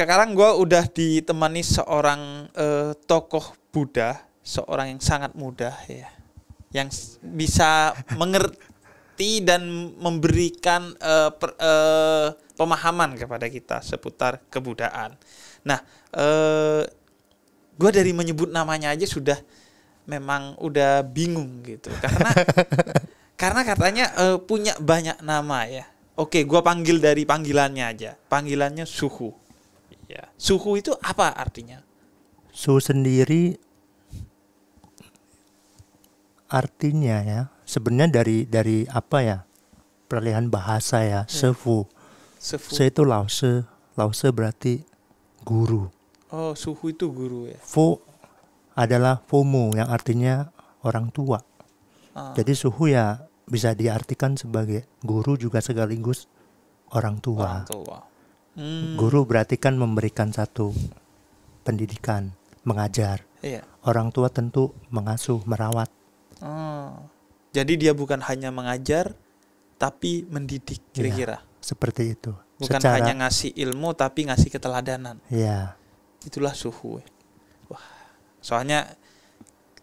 sekarang gue udah ditemani seorang uh, tokoh Buddha, seorang yang sangat muda ya, yang bisa mengerti dan memberikan uh, per, uh, pemahaman kepada kita seputar kebudayaan. Nah, uh, gue dari menyebut namanya aja sudah memang udah bingung gitu karena karena katanya uh, punya banyak nama ya. Oke, gue panggil dari panggilannya aja. Panggilannya Suhu. Ya. Suhu itu apa artinya? Suhu sendiri artinya ya sebenarnya dari dari apa ya peralihan bahasa ya hmm. sefu. Sefu. Se itu lause, lause berarti guru. Oh, suhu itu guru ya. Fu adalah fomo yang artinya orang tua. Ah. Jadi suhu ya bisa diartikan sebagai guru juga sekaligus orang tua. Orang tua. Hmm. Guru berarti kan memberikan satu pendidikan, mengajar. Iya. Orang tua tentu mengasuh, merawat. Oh. Jadi dia bukan hanya mengajar, tapi mendidik iya, kira-kira. Iya, seperti itu. Bukan Secara... hanya ngasih ilmu, tapi ngasih keteladanan. Iya. Itulah suhu. Wah, soalnya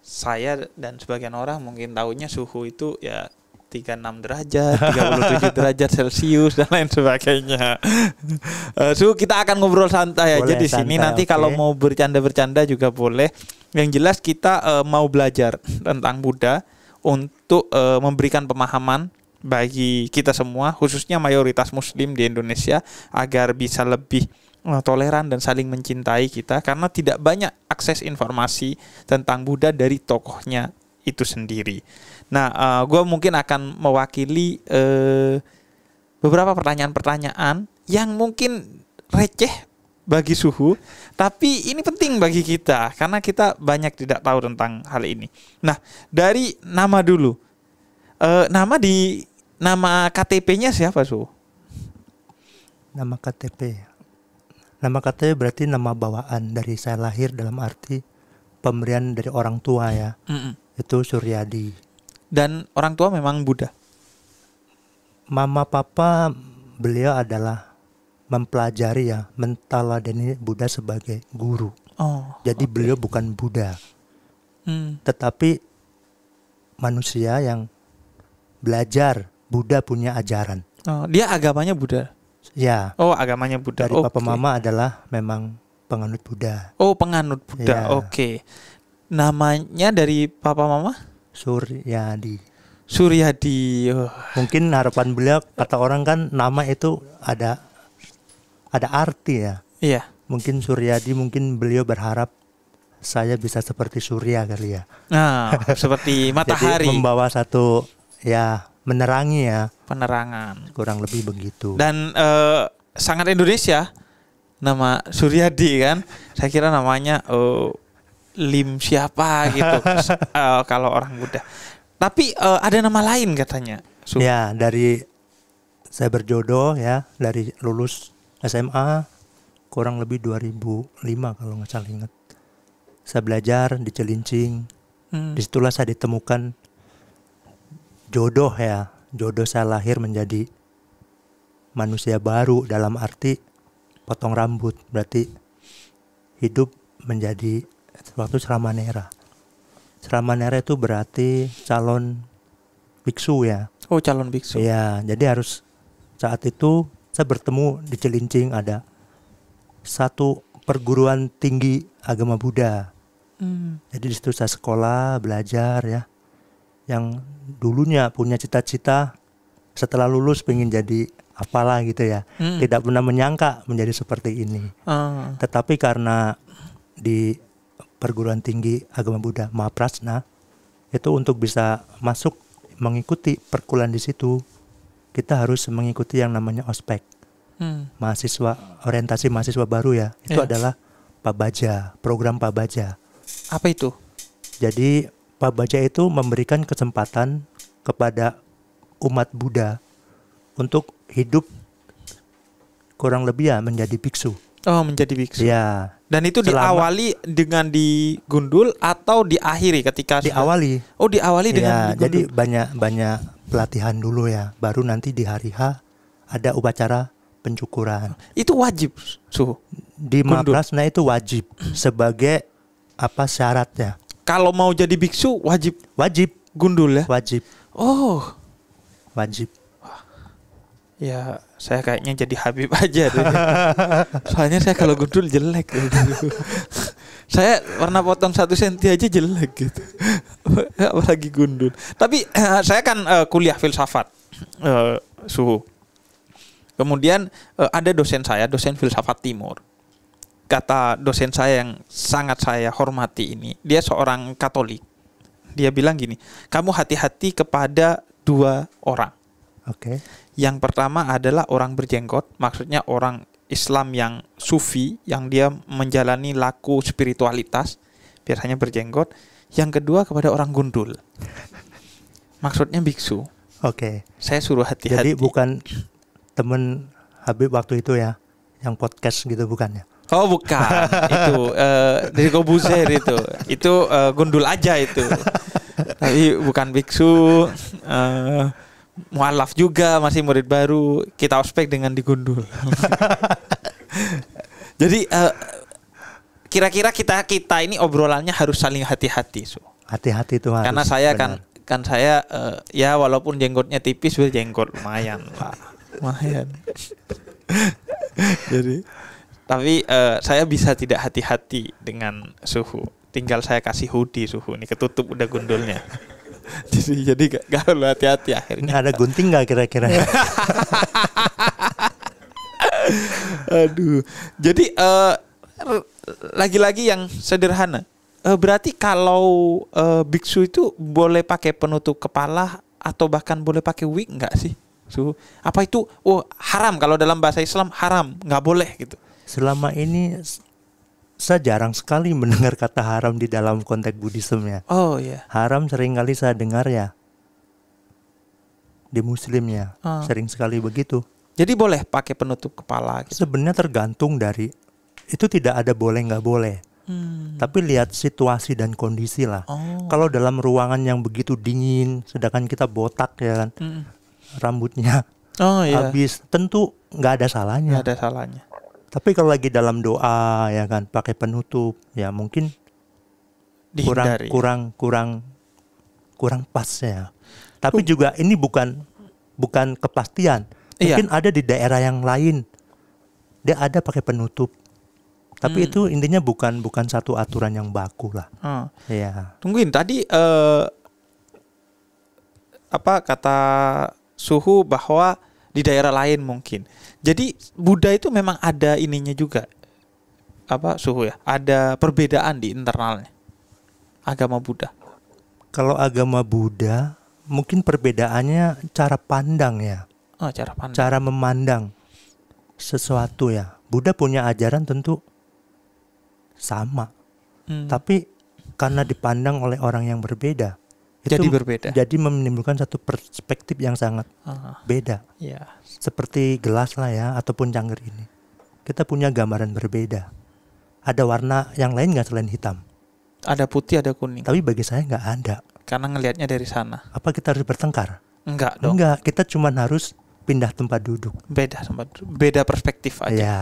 saya dan sebagian orang mungkin tahunya suhu itu ya 36 derajat, 37 derajat Celcius dan lain sebagainya. Uh, eh, so kita akan ngobrol santai boleh, aja di sini. Nanti okay. kalau mau bercanda-bercanda juga boleh. Yang jelas kita uh, mau belajar tentang Buddha untuk uh, memberikan pemahaman bagi kita semua, khususnya mayoritas Muslim di Indonesia, agar bisa lebih toleran dan saling mencintai kita karena tidak banyak akses informasi tentang Buddha dari tokohnya itu sendiri. Nah, uh, eh, gue mungkin akan mewakili uh, beberapa pertanyaan-pertanyaan yang mungkin receh bagi suhu, tapi ini penting bagi kita karena kita banyak tidak tahu tentang hal ini. Nah, dari nama dulu, uh, nama di nama KTP-nya siapa suhu? Nama KTP, nama KTP berarti nama bawaan dari saya lahir dalam arti pemberian dari orang tua ya. Mm -mm. Itu Suryadi dan orang tua memang Buddha? Mama papa beliau adalah mempelajari ya dan Buddha sebagai guru. Oh. Jadi okay. beliau bukan Buddha. Hmm. Tetapi manusia yang belajar Buddha punya ajaran. Oh, dia agamanya Buddha. Ya. Oh, agamanya Buddha. Dari okay. papa mama adalah memang penganut Buddha. Oh, penganut Buddha. Ya. Oke. Okay. Namanya dari papa mama? Suryadi. Suryadi. Oh. Mungkin harapan beliau kata orang kan nama itu ada ada arti ya. Iya. Mungkin Suryadi mungkin beliau berharap saya bisa seperti surya kali ya. Nah, seperti matahari. Jadi membawa satu ya menerangi ya. Penerangan. Kurang lebih begitu. Dan uh, sangat Indonesia nama Suryadi kan. Saya kira namanya uh, Lim siapa gitu uh, kalau orang muda Tapi uh, ada nama lain katanya. Su. Ya dari saya berjodoh ya dari lulus SMA kurang lebih 2005 kalau nggak salah ingat. Saya belajar di Celincing. Hmm. Disitulah saya ditemukan jodoh ya. Jodoh saya lahir menjadi manusia baru dalam arti potong rambut berarti hidup menjadi waktu nera, Selama nera itu berarti calon biksu ya. Oh, calon biksu. Iya, jadi harus saat itu saya bertemu di Celincing ada satu perguruan tinggi agama Buddha. Hmm. Jadi di situ saya sekolah, belajar ya. Yang dulunya punya cita-cita setelah lulus pengen jadi apalah gitu ya. Hmm. Tidak pernah menyangka menjadi seperti ini. Hmm. Tetapi karena di perguruan tinggi agama Buddha Mahaprasna itu untuk bisa masuk mengikuti perkuliahan di situ kita harus mengikuti yang namanya ospek hmm. mahasiswa orientasi mahasiswa baru ya itu yeah. adalah pabaja program pabaja apa itu jadi pabaja itu memberikan kesempatan kepada umat Buddha untuk hidup kurang lebih ya menjadi biksu Oh, menjadi biksu. Iya. Dan itu Selama, diawali dengan digundul atau diakhiri ketika diawali. oh, diawali ya, dengan iya, digundul. jadi banyak banyak pelatihan dulu ya, baru nanti di hari H ada upacara pencukuran. Itu wajib, suhu. Di Maprasna itu wajib sebagai apa syaratnya? Kalau mau jadi biksu wajib wajib gundul ya? Wajib. Oh. Wajib ya saya kayaknya jadi Habib aja deh. soalnya saya kalau gundul jelek gitu. saya warna potong satu senti aja jelek gitu apalagi gundul tapi uh, saya kan uh, kuliah filsafat uh, suhu kemudian uh, ada dosen saya dosen filsafat timur kata dosen saya yang sangat saya hormati ini dia seorang katolik dia bilang gini kamu hati-hati kepada dua orang oke okay yang pertama adalah orang berjenggot, maksudnya orang Islam yang sufi, yang dia menjalani laku spiritualitas, biasanya berjenggot. Yang kedua kepada orang gundul. Maksudnya biksu. Oke. Okay. Saya suruh hati-hati. Jadi bukan temen Habib waktu itu ya, yang podcast gitu bukannya? Oh bukan, itu uh, eh, dari Kobuzer itu, itu uh, gundul aja itu. Tapi bukan biksu. Uh, mualaf juga masih murid baru kita ospek dengan digundul jadi kira eh, kira-kira kita kita ini obrolannya harus saling hati-hati so hati-hati tuh karena saya kan, benar. kan kan saya uh, ya walaupun jenggotnya tipis jenggot lumayan pak. lumayan jadi tapi uh, saya bisa tidak hati-hati dengan suhu tinggal saya kasih hoodie suhu ini ketutup udah gundulnya jadi jadi gak, gak hati-hati akhirnya. ada gunting gak kira-kira? Aduh. Jadi uh, lagi-lagi yang sederhana. Uh, berarti kalau uh, biksu itu boleh pakai penutup kepala atau bahkan boleh pakai wig nggak sih? So, apa itu? Oh haram kalau dalam bahasa Islam haram nggak boleh gitu. Selama ini saya jarang sekali mendengar kata haram di dalam konteks ya. Oh iya. Yeah. Haram sering kali saya dengar ya di Muslimnya, uh. Ah. sering sekali begitu. Jadi boleh pakai penutup kepala. Gitu. Sebenarnya tergantung dari itu tidak ada boleh nggak boleh. Hmm. Tapi lihat situasi dan kondisi lah. Oh. Kalau dalam ruangan yang begitu dingin, sedangkan kita botak ya kan, hmm. rambutnya oh, iya. habis, tentu nggak ada salahnya. Nggak ada salahnya. Tapi kalau lagi dalam doa ya kan pakai penutup ya mungkin Dihindari. kurang kurang kurang kurang pas ya. Tapi uh. juga ini bukan bukan kepastian. Iya. Mungkin iya. ada di daerah yang lain dia ada pakai penutup. Tapi hmm. itu intinya bukan bukan satu aturan yang baku lah. Hmm. Ya. Tungguin tadi uh, apa kata suhu bahwa di daerah lain mungkin. Jadi Buddha itu memang ada ininya juga apa suhu ya, ada perbedaan di internalnya agama Buddha. Kalau agama Buddha mungkin perbedaannya cara pandang ya. Oh, cara pandang. Cara memandang sesuatu ya. Buddha punya ajaran tentu sama. Hmm. Tapi karena dipandang oleh orang yang berbeda jadi berbeda. Jadi menimbulkan satu perspektif yang sangat uh, beda. Yeah. Seperti gelas lah ya ataupun cangkir ini. Kita punya gambaran berbeda. Ada warna yang lain nggak selain hitam? Ada putih, ada kuning. Tapi bagi saya nggak ada. Karena ngelihatnya dari sana. Apa kita harus bertengkar? Enggak dong. Enggak, kita cuma harus pindah tempat duduk. Beda tempat, beda perspektif aja. Ya.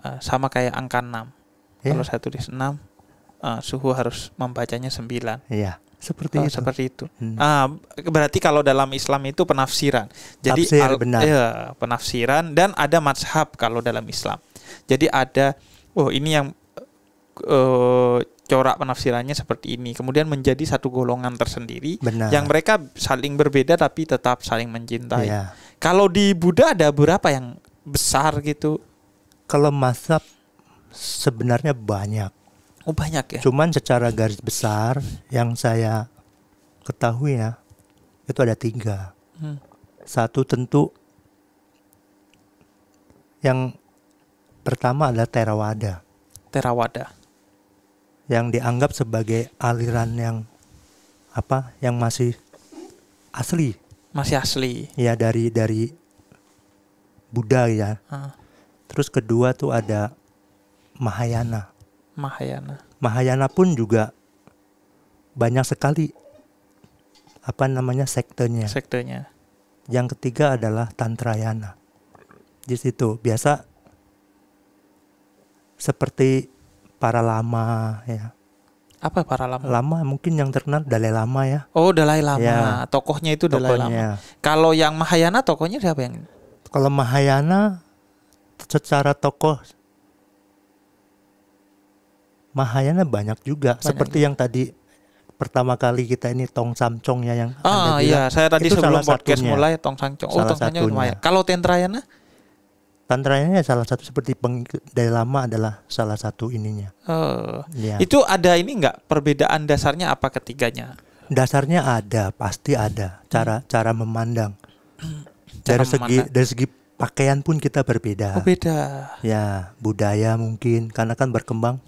Uh, sama kayak angka 6. Ya. Kalau saya tulis 6, uh, eh, suhu harus membacanya 9. Iya seperti oh, itu. Seperti itu. Hmm. Uh, berarti kalau dalam Islam itu penafsiran. Jadi Tafsir, al- benar. Ya, penafsiran dan ada mazhab kalau dalam Islam. Jadi ada oh ini yang uh, corak penafsirannya seperti ini. Kemudian menjadi satu golongan tersendiri benar. yang mereka saling berbeda tapi tetap saling mencintai. Ya. Kalau di Buddha ada berapa yang besar gitu? Kalau mazhab sebenarnya banyak Oh banyak ya. Cuman secara garis besar yang saya ketahui ya itu ada tiga. Hmm. Satu tentu yang pertama adalah Theravada. Theravada. Yang dianggap sebagai aliran yang apa? Yang masih asli. Masih asli. Ya dari dari Buddha ya. Hmm. Terus kedua tuh ada Mahayana. Mahayana. Mahayana pun juga banyak sekali apa namanya sektornya. Sektenya. Yang ketiga adalah Tantrayana. Di situ biasa seperti para lama ya. Apa para lama? Lama mungkin yang terkenal Dalai Lama ya. Oh, Dalai Lama. Ya. Tokohnya itu Dalai tokohnya. Lama. Kalau yang Mahayana tokohnya siapa yang? Kalau Mahayana secara tokoh Mahayana banyak juga banyak. seperti yang tadi pertama kali kita ini tong samcong ya yang ah iya saya tadi sebelum podcast satunya. mulai tong samcong oh salah tong samcong lumayan kalau tentrayana Tantrayana salah satu seperti dari lama adalah salah satu ininya. Oh. Ya. Itu ada ini enggak perbedaan dasarnya apa ketiganya? Dasarnya ada, pasti ada cara hmm. cara memandang. Cara dari segi dari segi pakaian pun kita berbeda. Oh, beda. Ya, budaya mungkin karena kan berkembang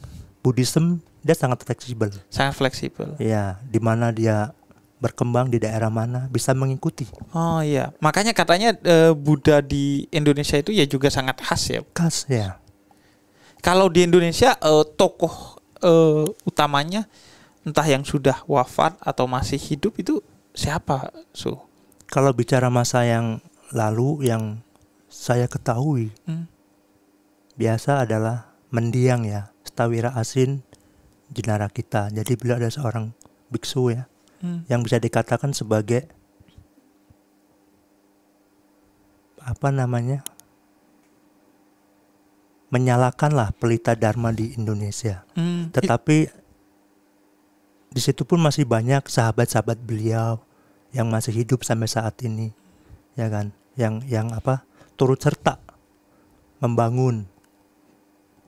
Buddhism dia sangat fleksibel. Sangat fleksibel. Iya, di mana dia berkembang di daerah mana bisa mengikuti. Oh iya, makanya katanya e, Buddha di Indonesia itu ya juga sangat khas ya. Khas ya. Kalau di Indonesia e, tokoh e, utamanya entah yang sudah wafat atau masih hidup itu siapa, Su? Kalau bicara masa yang lalu yang saya ketahui hmm. biasa adalah mendiang ya Tawira Asin jenara kita. Jadi beliau ada seorang biksu ya hmm. yang bisa dikatakan sebagai apa namanya menyalakanlah pelita dharma di Indonesia. Hmm. Tetapi di situ pun masih banyak sahabat-sahabat beliau yang masih hidup sampai saat ini, ya kan? Yang yang apa turut serta membangun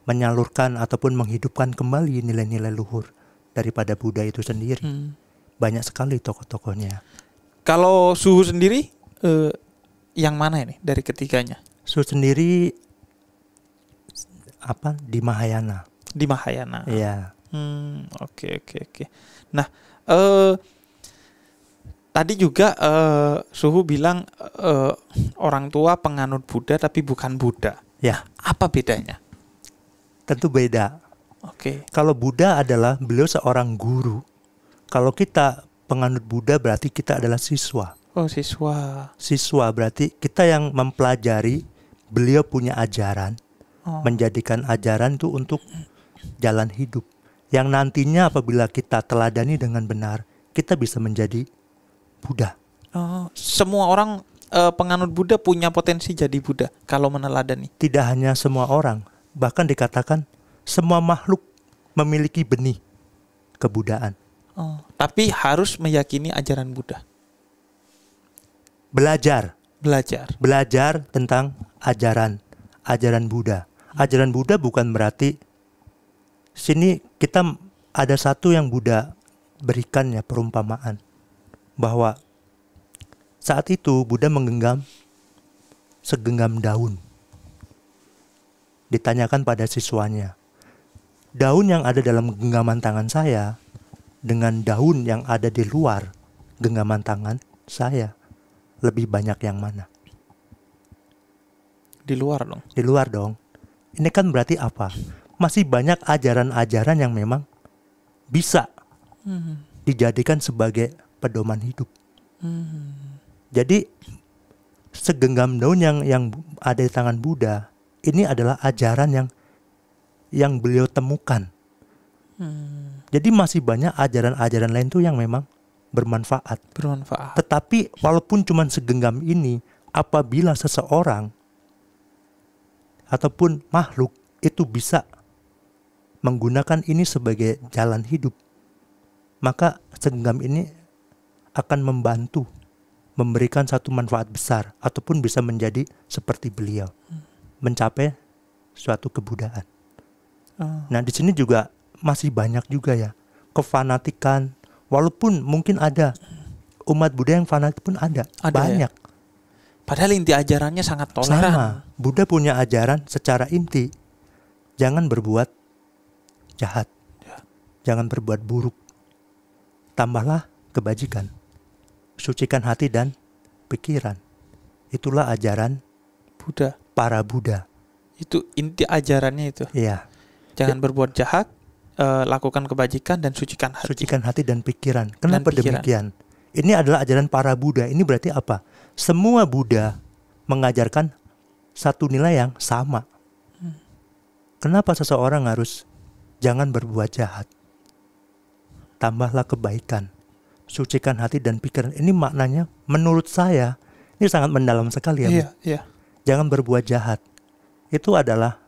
menyalurkan ataupun menghidupkan kembali nilai-nilai luhur daripada Buddha itu sendiri. Hmm. Banyak sekali tokoh-tokohnya. Kalau Suhu sendiri eh, yang mana ini dari ketiganya? Suhu sendiri apa di Mahayana. Di Mahayana. Iya. Hmm, oke oke oke. Nah, eh tadi juga eh Suhu bilang eh, orang tua penganut Buddha tapi bukan Buddha. Ya. Apa bedanya? tentu beda. Oke. Okay. Kalau Buddha adalah beliau seorang guru. Kalau kita penganut Buddha berarti kita adalah siswa. Oh, siswa. Siswa berarti kita yang mempelajari beliau punya ajaran. Oh. Menjadikan ajaran itu untuk jalan hidup. Yang nantinya apabila kita teladani dengan benar, kita bisa menjadi Buddha. Oh, semua orang uh, penganut Buddha punya potensi jadi Buddha kalau meneladani. Tidak hanya semua orang, bahkan dikatakan semua makhluk memiliki benih kebudaan. Oh, tapi harus meyakini ajaran Buddha. Belajar, belajar, belajar tentang ajaran, ajaran Buddha. Hmm. Ajaran Buddha bukan berarti sini kita ada satu yang Buddha berikan ya perumpamaan bahwa saat itu Buddha menggenggam segenggam daun ditanyakan pada siswanya. Daun yang ada dalam genggaman tangan saya dengan daun yang ada di luar genggaman tangan saya lebih banyak yang mana? Di luar dong. Di luar dong. Ini kan berarti apa? Masih banyak ajaran-ajaran yang memang bisa hmm. dijadikan sebagai pedoman hidup. Hmm. Jadi segenggam daun yang yang ada di tangan Buddha ini adalah ajaran yang yang beliau temukan. Hmm. Jadi masih banyak ajaran-ajaran lain tuh yang memang bermanfaat. Bermanfaat. Tetapi walaupun cuma segenggam ini, apabila seseorang ataupun makhluk itu bisa menggunakan ini sebagai jalan hidup, maka segenggam ini akan membantu memberikan satu manfaat besar ataupun bisa menjadi seperti beliau. Hmm mencapai suatu kebudayaan. Oh. Nah di sini juga masih banyak juga ya kefanatikan, walaupun mungkin ada umat Buddha yang fanatik pun ada, ada ya? banyak. Ya? Padahal inti ajarannya sangat toleran. Sama. Buddha punya ajaran secara inti, jangan berbuat jahat, ya. jangan berbuat buruk, tambahlah kebajikan, sucikan hati dan pikiran. Itulah ajaran Buddha para Buddha. Itu inti ajarannya itu. Iya. Jangan ya. berbuat jahat, e, lakukan kebajikan dan sucikan hati. Sucikan hati dan pikiran. Kenapa dan pikiran. demikian? Ini adalah ajaran para Buddha. Ini berarti apa? Semua Buddha mengajarkan satu nilai yang sama. Kenapa seseorang harus jangan berbuat jahat? Tambahlah kebaikan. Sucikan hati dan pikiran. Ini maknanya menurut saya ini sangat mendalam sekali ya. Iya, iya jangan berbuat jahat. Itu adalah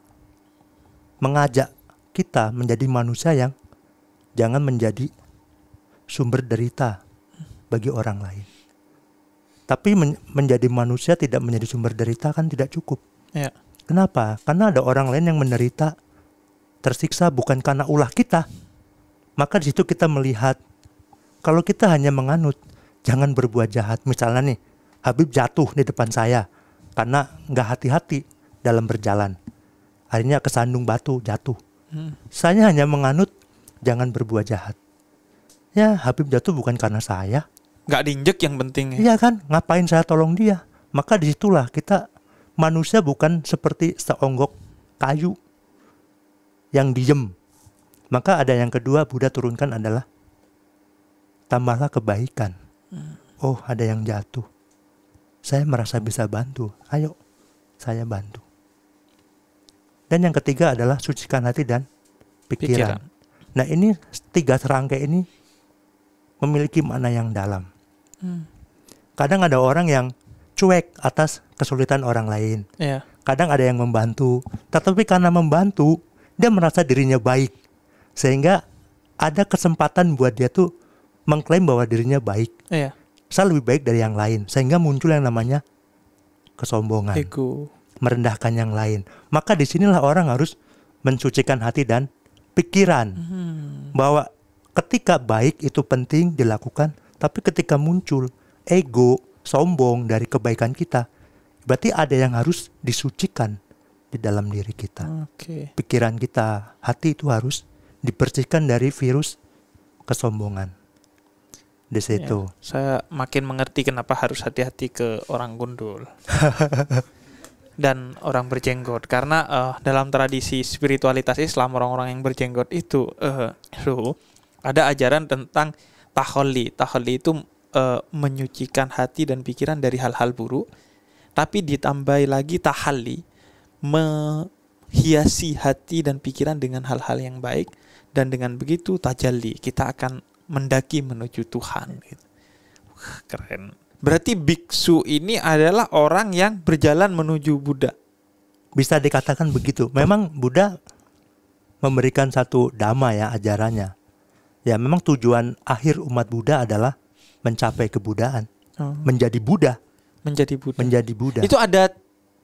mengajak kita menjadi manusia yang jangan menjadi sumber derita bagi orang lain. Tapi men menjadi manusia tidak menjadi sumber derita kan tidak cukup. Ya. Kenapa? Karena ada orang lain yang menderita, tersiksa bukan karena ulah kita. Maka di situ kita melihat kalau kita hanya menganut, jangan berbuat jahat. Misalnya nih, Habib jatuh di depan saya karena nggak hati-hati dalam berjalan. Akhirnya kesandung batu jatuh. Hmm. Saya hanya menganut jangan berbuat jahat. Ya Habib jatuh bukan karena saya. Nggak diinjek yang penting. Ya? Iya kan, ngapain saya tolong dia? Maka disitulah kita manusia bukan seperti seonggok kayu yang diem. Maka ada yang kedua Buddha turunkan adalah tambahlah kebaikan. Hmm. Oh ada yang jatuh saya merasa bisa bantu. Ayo, saya bantu. Dan yang ketiga adalah sucikan hati dan pikiran. pikiran. Nah ini tiga serangkai ini memiliki makna yang dalam. Hmm. Kadang ada orang yang cuek atas kesulitan orang lain. Yeah. Kadang ada yang membantu, tetapi karena membantu dia merasa dirinya baik, sehingga ada kesempatan buat dia tuh mengklaim bahwa dirinya baik. Yeah saya lebih baik dari yang lain sehingga muncul yang namanya kesombongan Ego. merendahkan yang lain maka disinilah orang harus mensucikan hati dan pikiran hmm. bahwa ketika baik itu penting dilakukan tapi ketika muncul ego sombong dari kebaikan kita berarti ada yang harus disucikan di dalam diri kita okay. pikiran kita hati itu harus dibersihkan dari virus kesombongan di iya. situ. Ya, saya makin mengerti kenapa harus hati-hati ke orang gundul dan orang berjenggot karena uh, dalam tradisi spiritualitas Islam orang-orang yang berjenggot itu uh, eh, so, ada ajaran tentang taholi. Taholi itu uh, menyucikan hati dan pikiran dari hal-hal buruk tapi ditambah lagi tahali menghiasi hati dan pikiran dengan hal-hal yang baik dan dengan begitu tajalli kita akan mendaki menuju Tuhan. Gitu. Wah, keren. Berarti biksu ini adalah orang yang berjalan menuju Buddha. Bisa dikatakan begitu. Memang Buddha memberikan satu dhamma ya ajarannya. Ya memang tujuan akhir umat Buddha adalah mencapai kebudaan, hmm. menjadi Buddha. Menjadi Buddha. Menjadi Buddha. Itu ada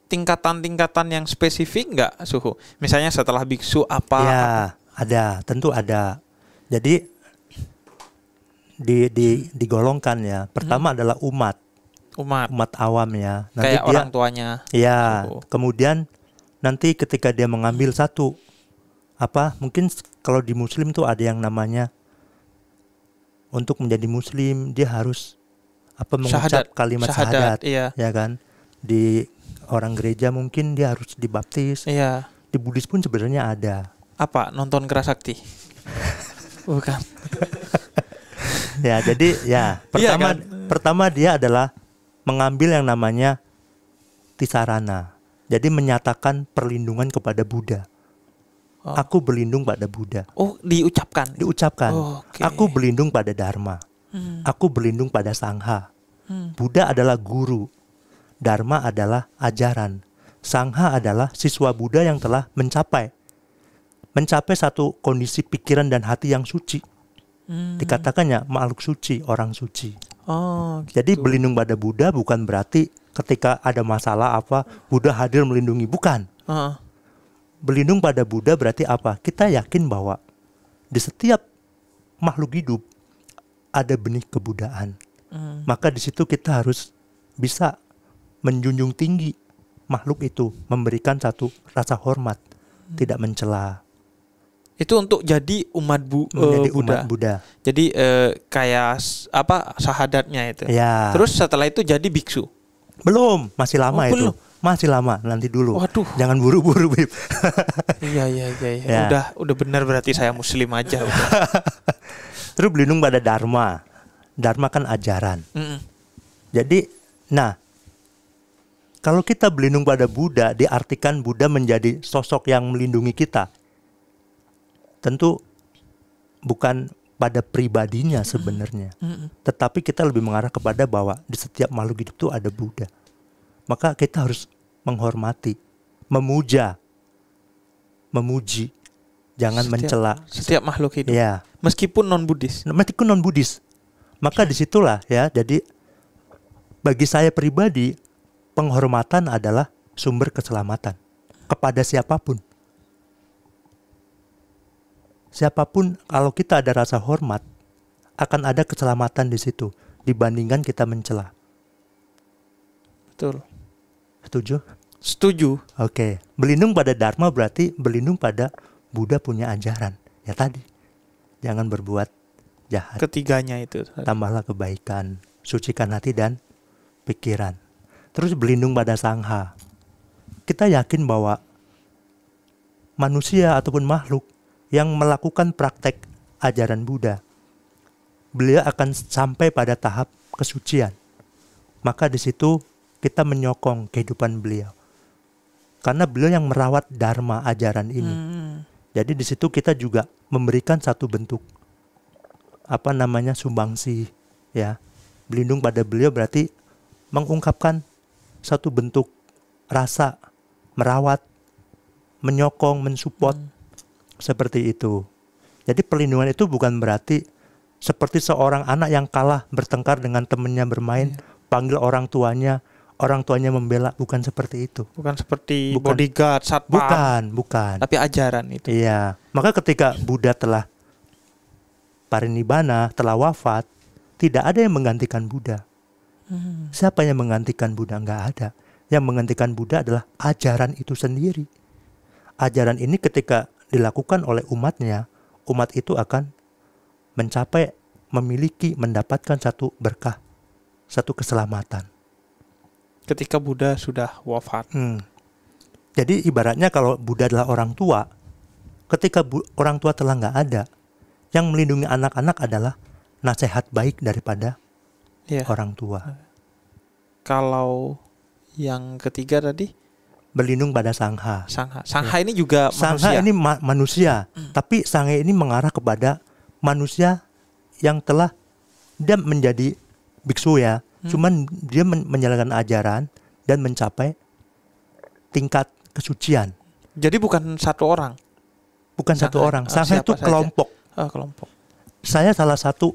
tingkatan-tingkatan yang spesifik nggak suhu? Misalnya setelah biksu apa? Ya ada, tentu ada. Jadi di, di digolongkan ya. Pertama hmm. adalah umat. Umat. Umat awam ya. Nanti Kayak dia, orang tuanya. ya Oh. Kemudian nanti ketika dia mengambil satu apa mungkin kalau di muslim tuh ada yang namanya untuk menjadi muslim dia harus apa mengucap syahadat, kalimat syahadat, syahadat iya. ya kan di orang gereja mungkin dia harus dibaptis iya. di Buddhis pun sebenarnya ada apa nonton kerasakti bukan ya jadi ya iya kan? pertama kan? pertama dia adalah mengambil yang namanya tisarana jadi menyatakan perlindungan kepada Buddha oh. aku berlindung pada Buddha oh diucapkan diucapkan oh, okay. aku berlindung pada Dharma hmm. aku berlindung pada Sangha hmm. Buddha adalah guru Dharma adalah ajaran Sangha adalah siswa Buddha yang telah mencapai mencapai satu kondisi pikiran dan hati yang suci. Hmm. Dikatakannya makhluk suci, orang suci. Oh, gitu. Jadi berlindung pada Buddha bukan berarti ketika ada masalah apa Buddha hadir melindungi, bukan. Uh. Berlindung pada Buddha berarti apa? Kita yakin bahwa di setiap makhluk hidup ada benih kebudaan. Hmm. Maka di situ kita harus bisa menjunjung tinggi makhluk itu, memberikan satu rasa hormat, hmm. tidak mencela itu untuk jadi umat bu menjadi Buddha. Eh, umat Buddha. Jadi uh, kayak apa sahadatnya itu. Ya. Terus setelah itu jadi biksu. Belum, masih lama oh, itu. Belum. Masih lama, nanti dulu. Waduh. Jangan buru-buru, Bib. iya, iya, iya, iya. Ya. Udah udah benar berarti saya muslim aja gitu. Terus berlindung pada dharma. Dharma kan ajaran. Mm -mm. Jadi, nah kalau kita berlindung pada Buddha, diartikan Buddha menjadi sosok yang melindungi kita tentu bukan pada pribadinya sebenarnya, mm -mm. tetapi kita lebih mengarah kepada bahwa di setiap makhluk hidup itu ada Buddha. Maka kita harus menghormati, memuja, memuji, jangan setiap, mencela. Setiap makhluk hidup. Ya. Meskipun non Buddhis. Nah, meskipun non Buddhis. Maka ya. disitulah ya. Jadi bagi saya pribadi penghormatan adalah sumber keselamatan kepada siapapun siapapun kalau kita ada rasa hormat akan ada keselamatan di situ dibandingkan kita mencela. Betul. Setuju? Setuju. Oke, okay. berlindung pada dharma berarti berlindung pada Buddha punya ajaran. Ya tadi. Jangan berbuat jahat. Ketiganya itu. Tambahlah kebaikan, sucikan hati dan pikiran. Terus berlindung pada sangha. Kita yakin bahwa manusia ataupun makhluk yang melakukan praktek ajaran Buddha, beliau akan sampai pada tahap kesucian. Maka di situ kita menyokong kehidupan beliau. Karena beliau yang merawat dharma ajaran ini. Hmm. Jadi di situ kita juga memberikan satu bentuk apa namanya sumbangsi ya. Berlindung pada beliau berarti mengungkapkan satu bentuk rasa merawat, menyokong, mensupport hmm seperti itu. Jadi perlindungan itu bukan berarti seperti seorang anak yang kalah bertengkar dengan temannya bermain, ya. panggil orang tuanya, orang tuanya membela, bukan seperti itu. Bukan seperti bukan. bodyguard, satpam. Bukan, bukan. Tapi ajaran itu. Iya. Maka ketika Buddha telah parinibbana, telah wafat, tidak ada yang menggantikan Buddha. Hmm. Siapa yang menggantikan Buddha? Enggak ada. Yang menggantikan Buddha adalah ajaran itu sendiri. Ajaran ini ketika dilakukan oleh umatnya, umat itu akan mencapai, memiliki, mendapatkan satu berkah, satu keselamatan. Ketika Buddha sudah wafat. Hmm. Jadi ibaratnya kalau Buddha adalah orang tua, ketika bu orang tua telah nggak ada, yang melindungi anak-anak adalah nasihat baik daripada yeah. orang tua. Kalau yang ketiga tadi, berlindung pada Sangha. Sangha. Sangha ini juga Sangha manusia. ini ma manusia, hmm. tapi Sangha ini mengarah kepada manusia yang telah dia menjadi biksu ya. Hmm. Cuman dia men menjalankan ajaran dan mencapai tingkat kesucian. Jadi bukan satu orang. Bukan Sangha. satu orang. Oh, sangha Siapa itu kelompok. Oh, kelompok. Saya salah satu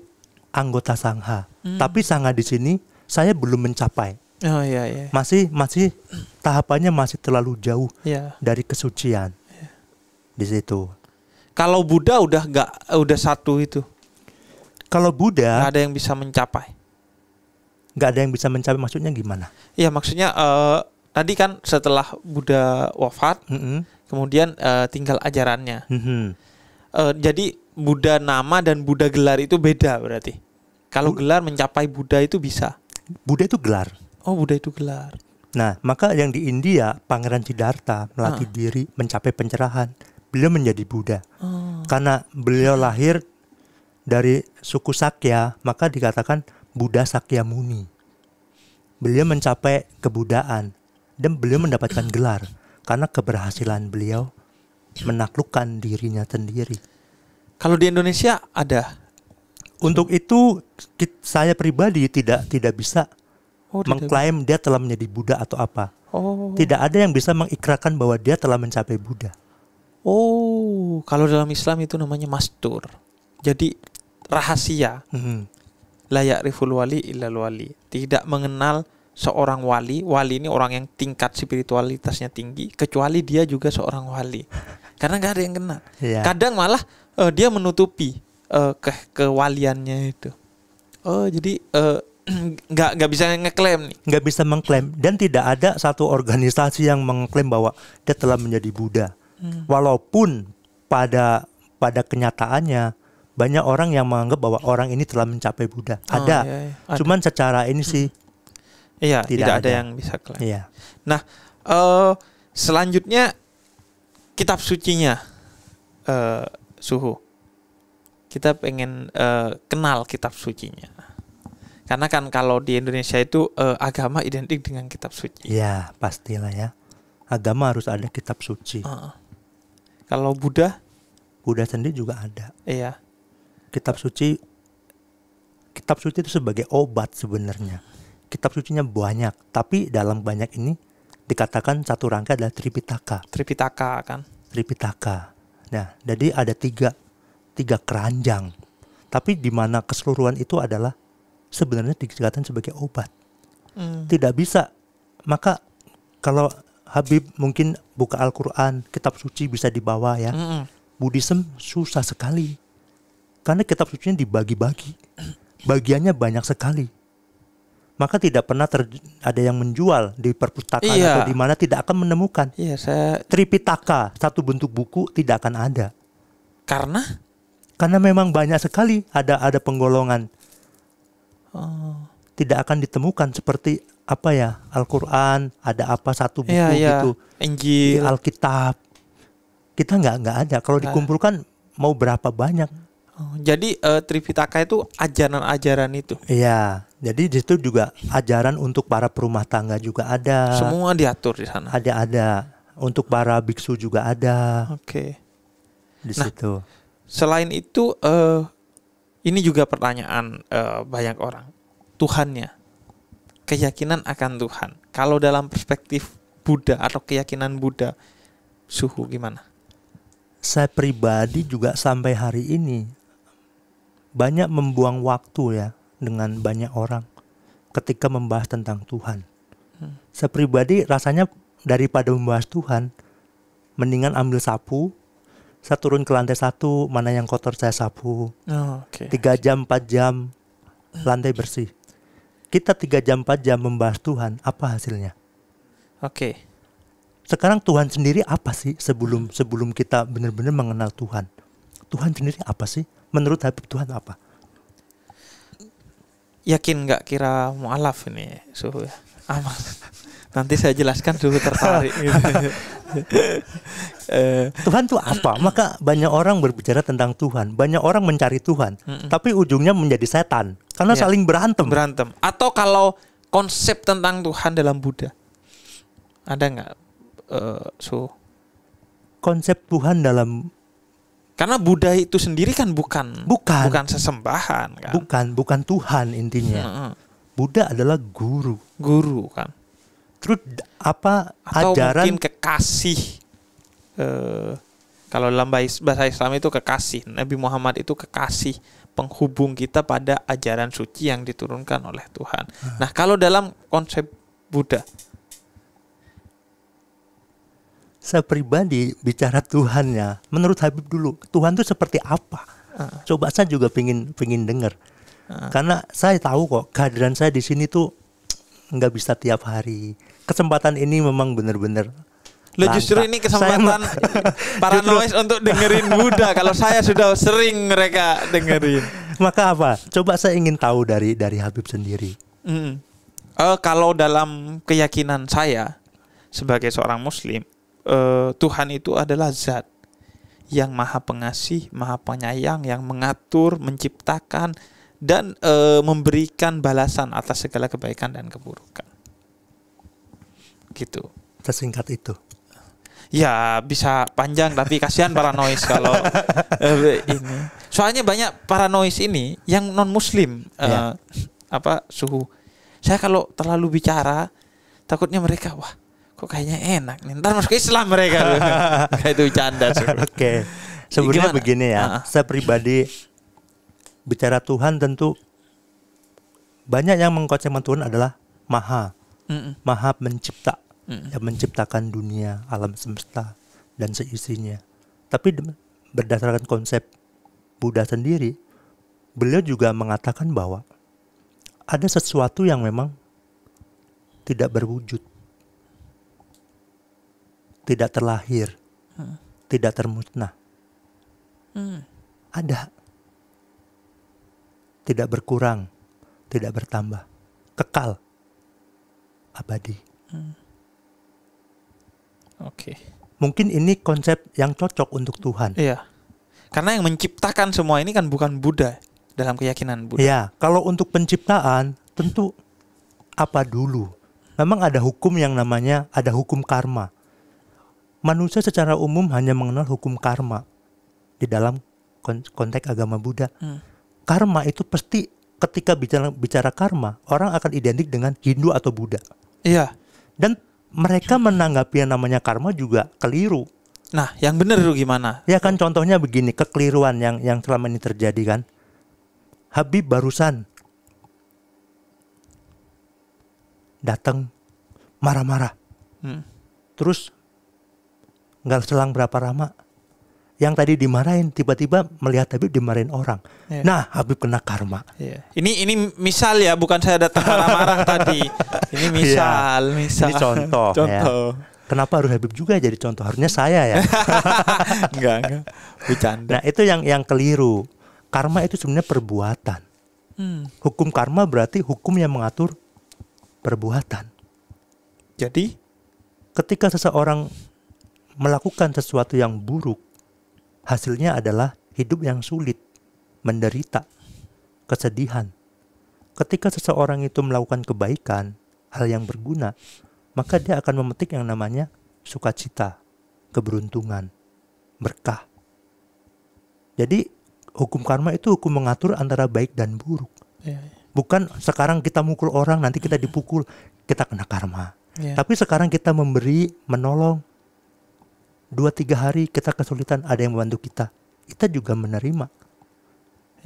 anggota Sangha. Hmm. Tapi Sangha di sini saya belum mencapai. Oh iya iya. Masih masih tahapannya masih terlalu jauh iya. dari kesucian. iya. Di situ. Kalau Buddha udah nggak udah satu itu. Kalau Buddha gak ada yang bisa mencapai. Nggak ada yang bisa mencapai maksudnya gimana? Iya maksudnya uh, tadi kan setelah Buddha wafat, mm -hmm. kemudian uh, tinggal ajarannya. Mm -hmm. uh, jadi Buddha nama dan Buddha gelar itu beda berarti. Kalau gelar mencapai Buddha itu bisa. Buddha itu gelar. Oh Buddha itu gelar. Nah maka yang di India Pangeran Siddhartha melatih ah. diri mencapai pencerahan. Beliau menjadi Buddha oh. karena beliau lahir dari suku Sakya maka dikatakan Buddha Sakya Muni. Beliau mencapai kebudaan dan beliau mendapatkan gelar karena keberhasilan beliau menaklukkan dirinya sendiri. Kalau di Indonesia ada. Untuk itu saya pribadi tidak tidak bisa oh, mengklaim dia telah menjadi Buddha atau apa. Oh. Tidak ada yang bisa mengikrarkan bahwa dia telah mencapai Buddha. Oh, kalau dalam Islam itu namanya mastur. Jadi rahasia. Hmm. Layak riful wali illal wali. Tidak mengenal seorang wali. Wali ini orang yang tingkat spiritualitasnya tinggi, kecuali dia juga seorang wali. Karena gak ada yang kenal. Yeah. Kadang malah uh, dia menutupi uh, ke kewaliannya itu. Oh, jadi uh, nggak nggak bisa ngeklaim nggak bisa mengklaim dan tidak ada satu organisasi yang mengklaim bahwa dia telah menjadi Buddha hmm. walaupun pada pada kenyataannya banyak orang yang menganggap bahwa orang ini telah mencapai Buddha oh, ada. Iya, iya. ada cuman secara ini sih hmm. iya tidak, tidak ada. yang bisa klaim iya. nah uh, selanjutnya kitab sucinya uh, suhu kita pengen uh, kenal kitab sucinya karena kan kalau di Indonesia itu eh, agama identik dengan kitab suci. Ya pastilah ya. Agama harus ada kitab suci. Uh. Kalau Buddha? Buddha sendiri juga ada. Iya. Kitab suci. Kitab suci itu sebagai obat sebenarnya. Kitab sucinya banyak, tapi dalam banyak ini dikatakan satu rangka adalah Tripitaka. Tripitaka kan? Tripitaka. Nah, jadi ada tiga tiga keranjang. Tapi di mana keseluruhan itu adalah sebenarnya dikatakan sebagai obat. Hmm. Tidak bisa. Maka kalau Habib mungkin buka Al-Qur'an, kitab suci bisa dibawa ya. -mm. Buddhism susah sekali. Karena kitab sucinya dibagi-bagi. Bagiannya banyak sekali. Maka tidak pernah ter ada yang menjual di perpustakaan iya. atau di mana tidak akan menemukan. Iya, saya... Tripitaka, satu bentuk buku tidak akan ada. Karena? Karena memang banyak sekali ada ada penggolongan Oh. tidak akan ditemukan seperti apa ya Al-Quran ada apa satu iya, buku ya, ya. gitu Injil Alkitab kita nggak nggak ada kalau nah. dikumpulkan mau berapa banyak oh, jadi uh, eh, Tripitaka itu ajaran-ajaran itu iya jadi di situ juga ajaran untuk para perumah tangga juga ada semua diatur di sana ada ada untuk para biksu juga ada oke okay. di nah, situ selain itu uh, ini juga pertanyaan uh, banyak orang. Tuhannya, keyakinan akan Tuhan. Kalau dalam perspektif Buddha atau keyakinan Buddha, suhu gimana? Saya pribadi juga sampai hari ini banyak membuang waktu ya dengan banyak orang ketika membahas tentang Tuhan. Hmm. Saya pribadi rasanya daripada membahas Tuhan, mendingan ambil sapu, saya turun ke lantai satu mana yang kotor saya sapu oh, tiga oh, okay. jam empat jam lantai bersih kita tiga jam empat jam membahas Tuhan apa hasilnya oke okay. sekarang Tuhan sendiri apa sih sebelum sebelum kita benar-benar mengenal Tuhan Tuhan sendiri apa sih menurut Habib Tuhan apa yakin nggak kira mualaf ini ya? suhu ya aman nanti saya jelaskan dulu tertarik gitu. Eh, Tuhan itu apa? Maka banyak orang berbicara tentang Tuhan, banyak orang mencari Tuhan, Mm-mm. tapi ujungnya menjadi setan karena yeah. saling berantem. Berantem. Atau kalau konsep tentang Tuhan dalam Buddha ada nggak? Uh, so konsep Tuhan dalam karena Buddha itu sendiri kan bukan bukan bukan sesembahan kan bukan bukan Tuhan intinya mm -hmm. Buddha adalah guru guru kan Terus apa Atau ajaran mungkin kekasih eh, kalau dalam bahasa Islam itu kekasih. Nabi Muhammad itu kekasih penghubung kita pada ajaran suci yang diturunkan oleh Tuhan. Ah. Nah, kalau dalam konsep Buddha saya pribadi bicara Tuhannya, menurut Habib dulu, Tuhan itu seperti apa? Hmm. Coba saya juga pingin pingin dengar. Hmm. Karena saya tahu kok kehadiran saya di sini tuh nggak bisa tiap hari kesempatan ini memang benar-benar Lo justru ini kesempatan para noise untuk dengerin Buddha kalau saya sudah sering mereka dengerin. Maka apa? Coba saya ingin tahu dari dari Habib sendiri. Mm. Uh, kalau dalam keyakinan saya sebagai seorang muslim, uh, Tuhan itu adalah zat yang maha pengasih, maha penyayang, yang mengatur, menciptakan dan uh, memberikan balasan atas segala kebaikan dan keburukan gitu. Sesingkat itu. Ya bisa panjang tapi kasihan paranois kalau uh, ini. Soalnya banyak paranois ini yang non muslim uh, ya. eh, yeah. apa suhu. Saya kalau terlalu bicara takutnya mereka wah kok kayaknya enak nih. Ntar masuk Islam mereka. Kayak itu canda. Oke. Okay. Sebenarnya begini ya. Uh ah. huh Saya pribadi bicara Tuhan tentu banyak yang mengkonsepkan Tuhan adalah maha mm. maha mencipta mm. yang menciptakan dunia alam semesta dan seisinya tapi berdasarkan konsep Buddha sendiri beliau juga mengatakan bahwa ada sesuatu yang memang tidak berwujud tidak terlahir mm. tidak termusnah mm. ada tidak berkurang tidak bertambah kekal abadi. Hmm. Oke. Okay. Mungkin ini konsep yang cocok untuk Tuhan. Iya. Karena yang menciptakan semua ini kan bukan Buddha dalam keyakinan Buddha. Iya, kalau untuk penciptaan tentu apa dulu? Memang ada hukum yang namanya ada hukum karma. Manusia secara umum hanya mengenal hukum karma di dalam konteks agama Buddha. Hmm. Karma itu pasti ketika bicara bicara karma, orang akan identik dengan Hindu atau Buddha. Iya. Dan mereka menanggapi yang namanya karma juga keliru. Nah, yang benar itu gimana? Ya kan contohnya begini, kekeliruan yang yang selama ini terjadi kan. Habib barusan datang marah-marah. Hmm. Terus nggak selang berapa lama yang tadi dimarahin tiba-tiba melihat Habib dimarahin orang. Yeah. Nah, Habib kena karma. Yeah. Ini ini misal ya, bukan saya datang marah-marah tadi. Ini iya. misal, yeah. misal. Ini contoh. Ya. contoh. Ya. Kenapa harus Habib juga jadi contoh? Harusnya saya ya. enggak, enggak. Bercanda. Nah, itu yang yang keliru. Karma itu sebenarnya perbuatan. Hmm. Hukum karma berarti hukum yang mengatur perbuatan. Jadi, ketika seseorang melakukan sesuatu yang buruk Hasilnya adalah hidup yang sulit, menderita, kesedihan. Ketika seseorang itu melakukan kebaikan, hal yang berguna, maka dia akan memetik yang namanya sukacita, keberuntungan, berkah. Jadi hukum karma itu hukum mengatur antara baik dan buruk. Iya, iya. Bukan sekarang kita mukul orang nanti kita iya. dipukul, kita kena karma. Yeah. Tapi sekarang kita memberi, menolong, dua tiga hari kita kesulitan ada yang membantu kita kita juga menerima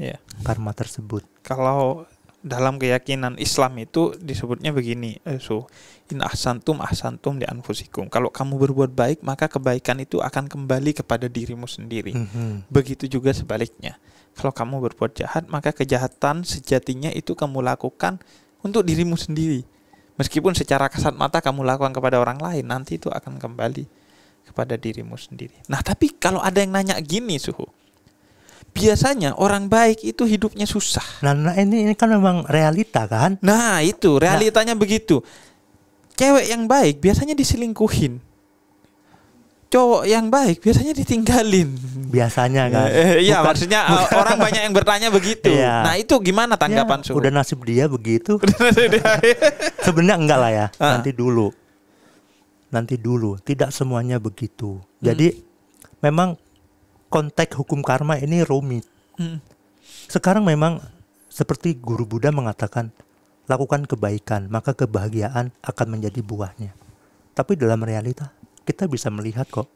yeah. karma tersebut kalau dalam keyakinan Islam itu disebutnya begini eh, so in ahsantum ahsantum di anfusikum kalau kamu berbuat baik maka kebaikan itu akan kembali kepada dirimu sendiri mm -hmm. begitu juga sebaliknya kalau kamu berbuat jahat maka kejahatan sejatinya itu kamu lakukan untuk dirimu sendiri meskipun secara kasat mata kamu lakukan kepada orang lain nanti itu akan kembali kepada dirimu sendiri. Nah, tapi kalau ada yang nanya gini, suhu, biasanya orang baik itu hidupnya susah. Nah, nah ini ini kan memang realita kan? Nah, itu realitanya nah. begitu. Cewek yang baik biasanya diselingkuhin. Cowok yang baik biasanya ditinggalin. Biasanya kan? Eh, eh, iya, maksudnya eh, bukan. orang banyak yang bertanya begitu. Iya. Nah, itu gimana ya, tanggapan ya, Suhu? Udah nasib dia begitu. Sebenarnya enggak lah ya. Uh. Nanti dulu nanti dulu. Tidak semuanya begitu. Hmm. Jadi memang konteks hukum karma ini rumit. Hmm. Sekarang memang seperti guru Buddha mengatakan, lakukan kebaikan, maka kebahagiaan akan menjadi buahnya. Tapi dalam realita, kita bisa melihat kok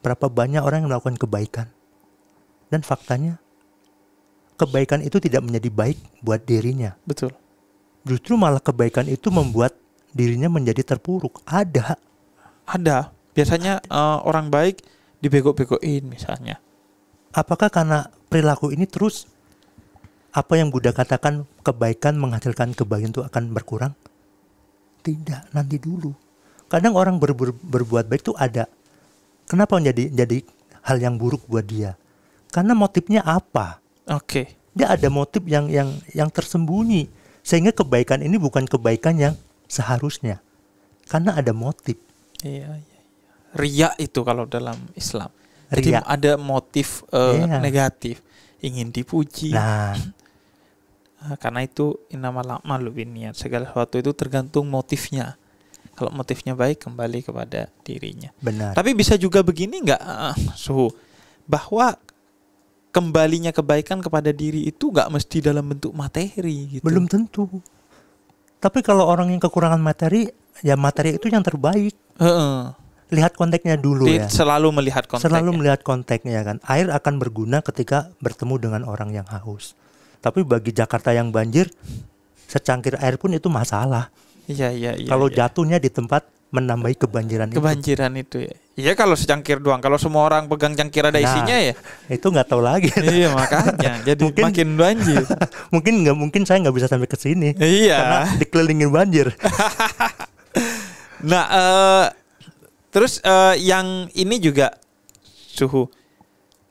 berapa banyak orang yang melakukan kebaikan. Dan faktanya, kebaikan itu tidak menjadi baik buat dirinya. Betul. Justru malah kebaikan itu membuat dirinya menjadi terpuruk. Ada. Ada. Biasanya ada. Uh, eh, orang baik dibego-begoin misalnya. Apakah karena perilaku ini terus apa yang Buddha katakan kebaikan menghasilkan kebaikan itu akan berkurang? Tidak, nanti dulu. Kadang orang ber ber berbuat baik itu ada. Kenapa menjadi jadi hal yang buruk buat dia? Karena motifnya apa? Oke. Okay. Dia ada motif yang yang yang tersembunyi sehingga kebaikan ini bukan kebaikan yang seharusnya karena ada motif. Iya, iya, iya. Ria itu kalau dalam Islam. Ria. Jadi ada motif uh, iya. negatif, ingin dipuji. Nah. Ah, karena itu nama lama niat. Segala sesuatu itu tergantung motifnya. Kalau motifnya baik kembali kepada dirinya. Benar. Tapi bisa juga begini nggak uh, suhu bahwa kembalinya kebaikan kepada diri itu nggak mesti dalam bentuk materi gitu. Belum tentu. Tapi kalau orang yang kekurangan materi, ya materi itu yang terbaik. Uh-uh. Lihat konteksnya dulu Dia ya. Selalu melihat konteksnya. Selalu melihat konteksnya kan. Air akan berguna ketika bertemu dengan orang yang haus. Tapi bagi Jakarta yang banjir, secangkir air pun itu masalah. Iya iya. iya Kalau iya. jatuhnya di tempat menambahi kebanjiran kebanjiran itu, itu ya iya kalau secangkir doang kalau semua orang pegang cangkir ada nah, isinya ya itu nggak tahu lagi iya makanya jadi mungkin, makin banjir mungkin nggak mungkin saya nggak bisa sampai ke sini iya karena dikelilingin banjir nah uh, terus uh, yang ini juga suhu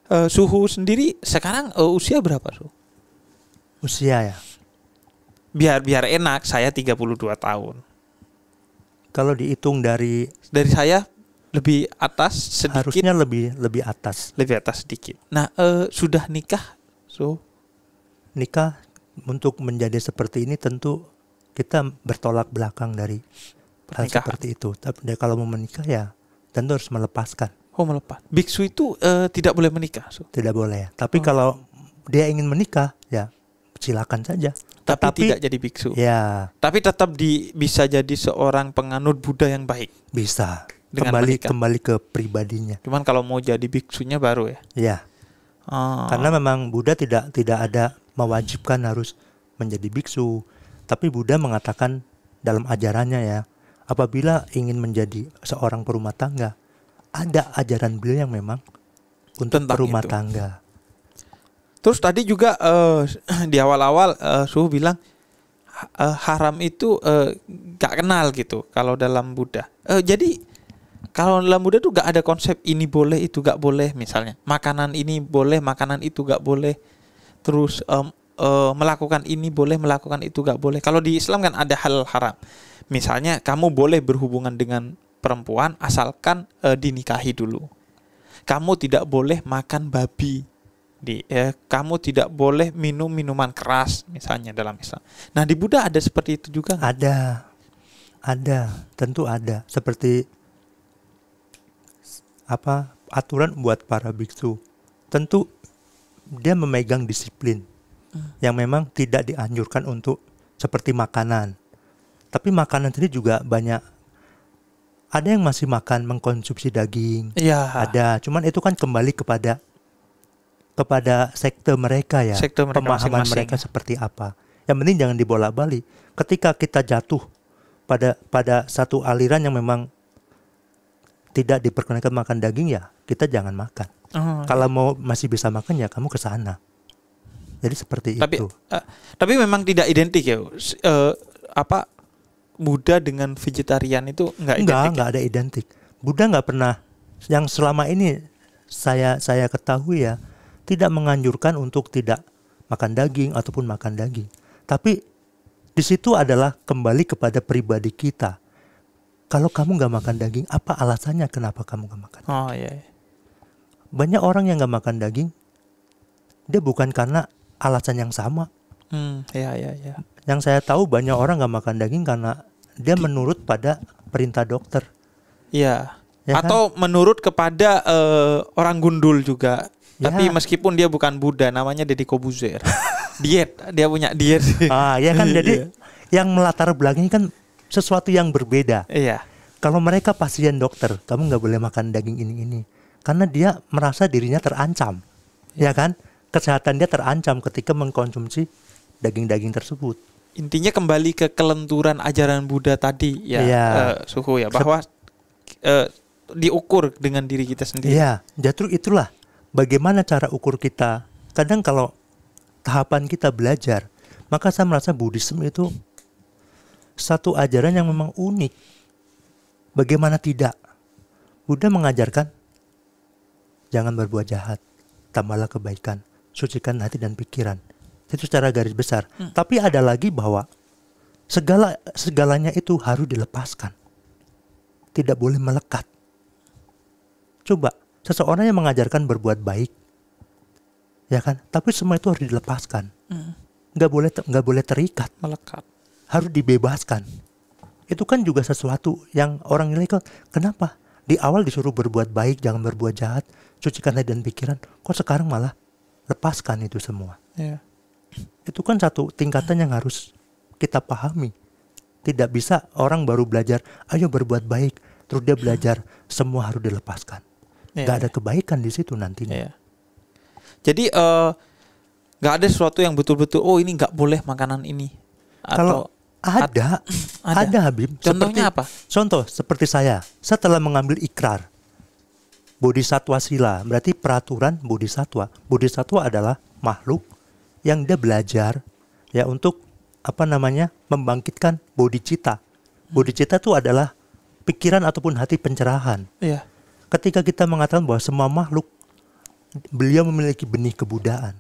uh, suhu sendiri sekarang uh, usia berapa suhu usia ya biar biar enak saya 32 tahun kalau dihitung dari dari saya lebih atas sedikit harusnya lebih lebih atas lebih atas sedikit nah uh, sudah nikah so nikah untuk menjadi seperti ini tentu kita bertolak belakang dari Pernikahan. hal seperti itu tapi kalau mau menikah ya tentu harus melepaskan oh melepas biksu itu uh, tidak boleh menikah so. tidak boleh tapi oh. kalau dia ingin menikah ya silakan saja. Tapi, tapi tidak jadi biksu. Ya. Tapi tetap di, bisa jadi seorang penganut Buddha yang baik. Bisa. Dengan kembali menikah. kembali ke pribadinya. Cuman kalau mau jadi biksunya baru ya. Ya. Oh. Karena memang Buddha tidak tidak ada mewajibkan harus menjadi biksu. Tapi Buddha mengatakan dalam ajarannya ya, apabila ingin menjadi seorang perumah tangga, ada ajaran beliau yang memang untuk Tentang perumah itu. tangga. Terus tadi juga uh, di awal-awal uh, Suhu bilang uh, haram itu uh, gak kenal gitu kalau dalam Buddha. Uh, jadi kalau dalam Buddha tuh gak ada konsep ini boleh itu gak boleh misalnya. Makanan ini boleh, makanan itu gak boleh. Terus um, uh, melakukan ini boleh, melakukan itu gak boleh. Kalau di Islam kan ada hal haram. Misalnya kamu boleh berhubungan dengan perempuan asalkan uh, dinikahi dulu. Kamu tidak boleh makan babi di eh, kamu tidak boleh minum minuman keras misalnya dalam Islam. Nah di Buddha ada seperti itu juga? Gak? Ada, ada, tentu ada. Seperti apa aturan buat para biksu, tentu dia memegang disiplin hmm. yang memang tidak dianjurkan untuk seperti makanan. Tapi makanan sendiri juga banyak ada yang masih makan mengkonsumsi daging, ya. ada. Cuman itu kan kembali kepada kepada sekte mereka ya, sekte mereka pemahaman masing -masing. Ya. mereka seperti apa. Yang penting jangan dibolak-balik. Ketika kita jatuh pada pada satu aliran yang memang tidak diperkenankan makan daging ya, kita jangan makan. Oh, iya. Kalau mau masih bisa makan ya kamu ke sana. Jadi seperti tapi, itu. Uh, tapi memang tidak identik ya. Uh, apa Buddha dengan vegetarian itu nggak identik? Nggak, ya? nggak ada identik. Buddha nggak pernah. Yang selama ini saya saya ketahui ya, tidak menganjurkan untuk tidak makan daging ataupun makan daging. Tapi di situ adalah kembali kepada pribadi kita. Kalau kamu nggak makan daging, apa alasannya kenapa kamu nggak makan? Daging? Oh iya. Yeah. Banyak orang yang nggak makan daging, dia bukan karena alasan yang sama. Hmm, yeah, ya Yeah. Iya. Yang saya tahu banyak orang nggak makan daging karena dia menurut pada perintah dokter. Iya. Ya, kan? Atau menurut kepada uh, orang gundul juga Ya. Tapi meskipun dia bukan Buddha, namanya Deddy Kobuzer. diet, dia punya diet. Ah, ya kan jadi iya. yang melatar belakangnya kan sesuatu yang berbeda. Iya. Kalau mereka pasien dokter, kamu nggak boleh makan daging ini ini, karena dia merasa dirinya terancam, iya. ya kan? Kesehatan dia terancam ketika mengkonsumsi daging-daging tersebut. Intinya kembali ke kelenturan ajaran Buddha tadi ya, iya. uh, suhu ya, bahwa uh, diukur dengan diri kita sendiri. Iya, justru itulah bagaimana cara ukur kita. Kadang kalau tahapan kita belajar, maka saya merasa Buddhism itu satu ajaran yang memang unik. Bagaimana tidak? Buddha mengajarkan jangan berbuat jahat, tambahlah kebaikan, sucikan hati dan pikiran. Itu secara garis besar. Hmm. Tapi ada lagi bahwa segala segalanya itu harus dilepaskan. Tidak boleh melekat. Coba seseorang yang mengajarkan berbuat baik, ya kan? Tapi semua itu harus dilepaskan, hmm. nggak boleh nggak boleh terikat, melekat, harus dibebaskan. Itu kan juga sesuatu yang orang nilai kok kenapa? Di awal disuruh berbuat baik, jangan berbuat jahat, cucikan hati dan pikiran. Kok sekarang malah lepaskan itu semua? Yeah. Itu kan satu tingkatan yang harus kita pahami. Tidak bisa orang baru belajar, ayo berbuat baik, terus dia belajar semua harus dilepaskan yeah. ada kebaikan di situ nantinya. Yeah. Jadi uh, ada sesuatu yang betul-betul oh ini gak boleh makanan ini. Kalau ada, ada, ada Habib. Contohnya seperti, apa? Contoh seperti saya, setelah mengambil ikrar satwa sila, berarti peraturan satwa. bodhisatwa. satwa adalah makhluk yang dia belajar ya untuk apa namanya membangkitkan bodhicitta. Bodhicitta itu adalah pikiran ataupun hati pencerahan. Iya ketika kita mengatakan bahwa semua makhluk beliau memiliki benih kebudaan,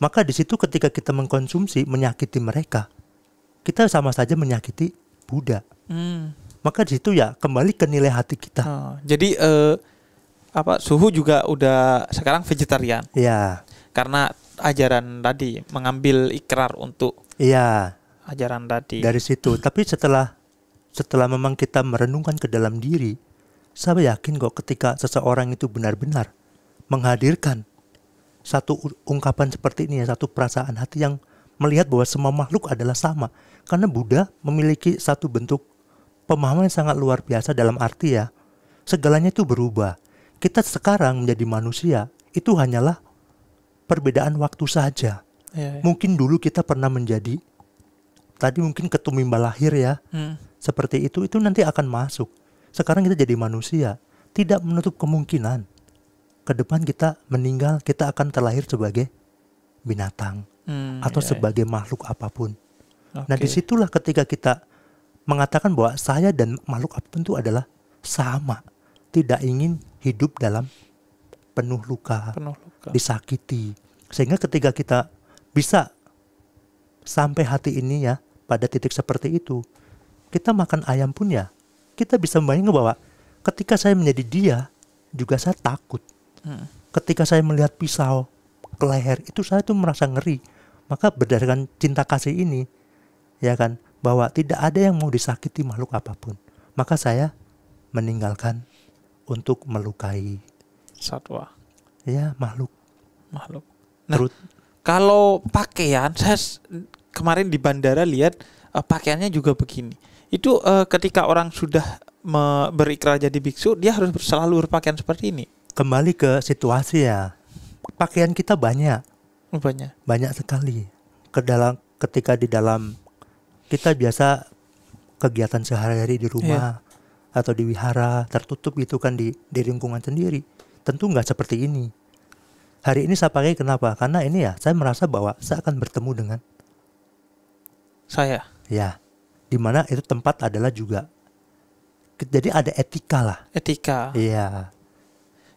maka di situ ketika kita mengkonsumsi menyakiti mereka, kita sama saja menyakiti Buddha. Hmm. Maka di situ ya kembali ke nilai hati kita. Oh, jadi uh, apa suhu juga udah sekarang vegetarian. Ya. Karena ajaran tadi mengambil ikrar untuk Iya. ajaran tadi. Dari situ. Tapi setelah setelah memang kita merenungkan ke dalam diri, saya yakin kok ketika seseorang itu benar-benar menghadirkan satu ungkapan seperti ini ya, satu perasaan hati yang melihat bahwa semua makhluk adalah sama. Karena Buddha memiliki satu bentuk pemahaman yang sangat luar biasa dalam arti ya, segalanya itu berubah. Kita sekarang menjadi manusia itu hanyalah perbedaan waktu saja. Ya, ya. Mungkin dulu kita pernah menjadi tadi mungkin ketumimba lahir ya. Hmm. Seperti itu itu nanti akan masuk. Sekarang kita jadi manusia, tidak menutup kemungkinan ke depan kita meninggal kita akan terlahir sebagai binatang hmm, atau iya, iya. sebagai makhluk apapun. Okay. Nah disitulah ketika kita mengatakan bahwa saya dan makhluk apapun itu adalah sama, tidak ingin hidup dalam penuh luka, penuh luka, disakiti. Sehingga ketika kita bisa sampai hati ini ya pada titik seperti itu, kita makan ayam pun ya kita bisa membayangkan bahwa ketika saya menjadi dia juga saya takut. Hmm. Ketika saya melihat pisau ke leher itu saya tuh merasa ngeri. Maka berdasarkan cinta kasih ini ya kan bahwa tidak ada yang mau disakiti makhluk apapun. Maka saya meninggalkan untuk melukai satwa. Ya, makhluk. Makhluk. Nah, kalau pakaian saya kemarin di bandara lihat eh, pakaiannya juga begini itu uh, ketika orang sudah berikrar jadi biksu dia harus selalu berpakaian seperti ini kembali ke situasi ya pakaian kita banyak oh, banyak banyak sekali ke dalam ketika di dalam kita biasa kegiatan sehari-hari di rumah yeah. atau di wihara tertutup gitu kan di di lingkungan sendiri tentu nggak seperti ini hari ini saya pakai kenapa karena ini ya saya merasa bahwa saya akan bertemu dengan saya ya dimana itu tempat adalah juga jadi ada etika lah etika iya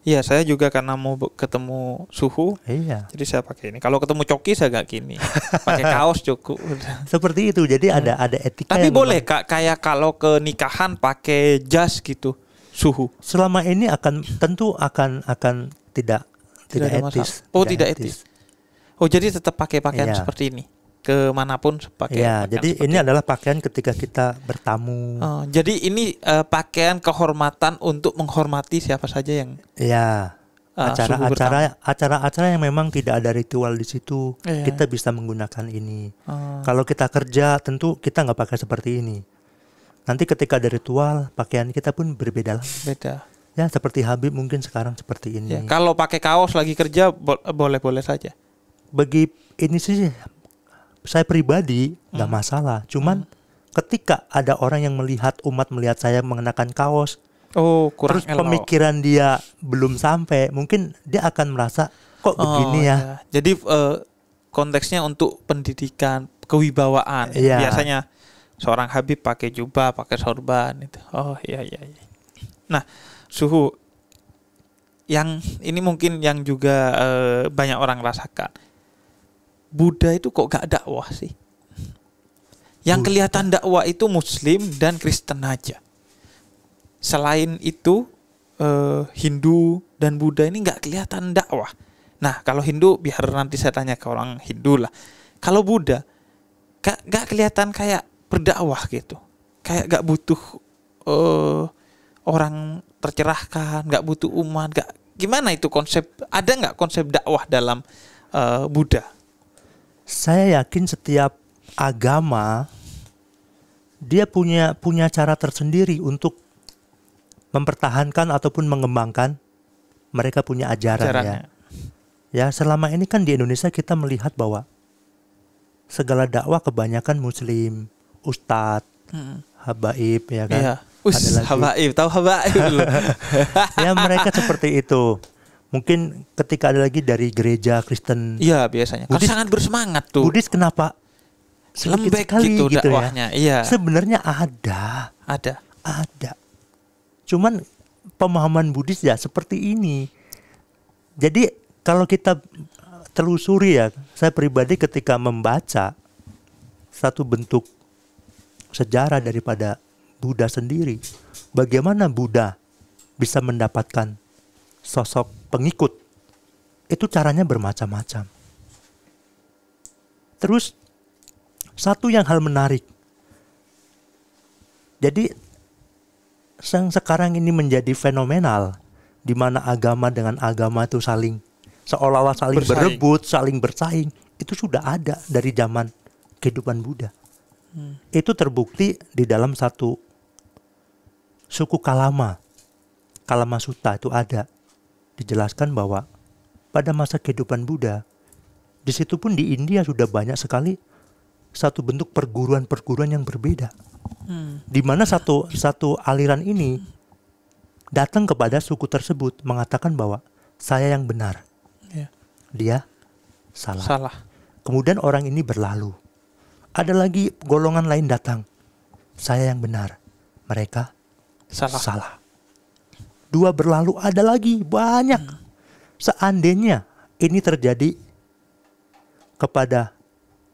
Iya, saya juga karena mau ketemu suhu. Iya. Jadi saya pakai ini. Kalau ketemu coki saya gak gini. pakai kaos cukup. Seperti itu. Jadi iya. ada ada etika. Tapi boleh kak kayak kalau ke nikahan pakai jas gitu suhu. Selama ini akan tentu akan akan tidak tidak, tidak etis. Masalah. Oh tidak, tidak etis. etis. Oh jadi tetap pakai pakaian iya. seperti ini kemanapun pakai. Ya, jadi seperti ini adalah pakaian ketika kita bertamu. Oh, jadi ini uh, pakaian kehormatan untuk menghormati siapa saja yang. Ya. Ah, acara-acara uh, acara-acara yang memang tidak ada ritual di situ, yeah. kita bisa menggunakan ini. Uh. Kalau kita kerja, tentu kita nggak pakai seperti ini. Nanti ketika ada ritual, pakaian kita pun berbeda lah. Beda. Ya, seperti Habib mungkin sekarang seperti ya, ini. Ya, kalau pakai kaos lagi kerja, boleh-boleh saja. Bagi ini sih saya pribadi nggak hmm. masalah. Cuman hmm. ketika ada orang yang melihat umat melihat saya mengenakan kaos, oh kurang terus elok. pemikiran dia belum sampai, mungkin dia akan merasa kok oh, begini ya. ya. Jadi uh, konteksnya untuk pendidikan kewibawaan ya. biasanya seorang Habib pakai jubah, pakai sorban itu. Oh iya iya. iya. Nah suhu yang ini mungkin yang juga uh, banyak orang rasakan Buddha itu kok gak dakwah sih? Yang kelihatan dakwah itu Muslim dan Kristen aja. Selain itu eh, Hindu dan Buddha ini nggak kelihatan dakwah. Nah kalau Hindu biar nanti saya tanya ke orang Hindu lah. Kalau Buddha gak, gak kelihatan kayak berdakwah gitu. Kayak gak butuh eh, orang tercerahkan, gak butuh umat, gak gimana itu konsep ada nggak konsep dakwah dalam uh, Buddha? saya yakin setiap agama dia punya punya cara tersendiri untuk mempertahankan ataupun mengembangkan mereka punya ajaran ya. Ajarannya. ya. Ya, selama ini kan di Indonesia kita melihat bahwa segala dakwah kebanyakan muslim, ustadz, hmm. habaib ya kan. Iya. Ush, habaib, tahu habaib. ya mereka seperti itu mungkin ketika ada lagi dari gereja Kristen. Iya biasanya. Kan sangat bersemangat tuh. Budis kenapa lembek gitu sekali, gitu, gitu Ya. Iya. Sebenarnya ada. Ada. Ada. Cuman pemahaman Budis ya seperti ini. Jadi kalau kita telusuri ya, saya pribadi ketika membaca satu bentuk sejarah daripada Buddha sendiri, bagaimana Buddha bisa mendapatkan sosok pengikut itu caranya bermacam-macam. Terus satu yang hal menarik. Jadi yang sekarang ini menjadi fenomenal di mana agama dengan agama itu saling seolah-olah saling bersaing. berebut, saling bersaing. Itu sudah ada dari zaman kehidupan Buddha. Hmm. Itu terbukti di dalam satu suku Kalama. Kalama Suta itu ada dijelaskan bahwa pada masa kehidupan Buddha, di situ pun di India sudah banyak sekali satu bentuk perguruan-perguruan yang berbeda. Hmm. Di mana satu satu aliran ini datang kepada suku tersebut mengatakan bahwa saya yang benar. Yeah. Dia salah. Salah. Kemudian orang ini berlalu. Ada lagi golongan lain datang. Saya yang benar. Mereka salah. salah dua berlalu ada lagi banyak. Hmm. Seandainya ini terjadi kepada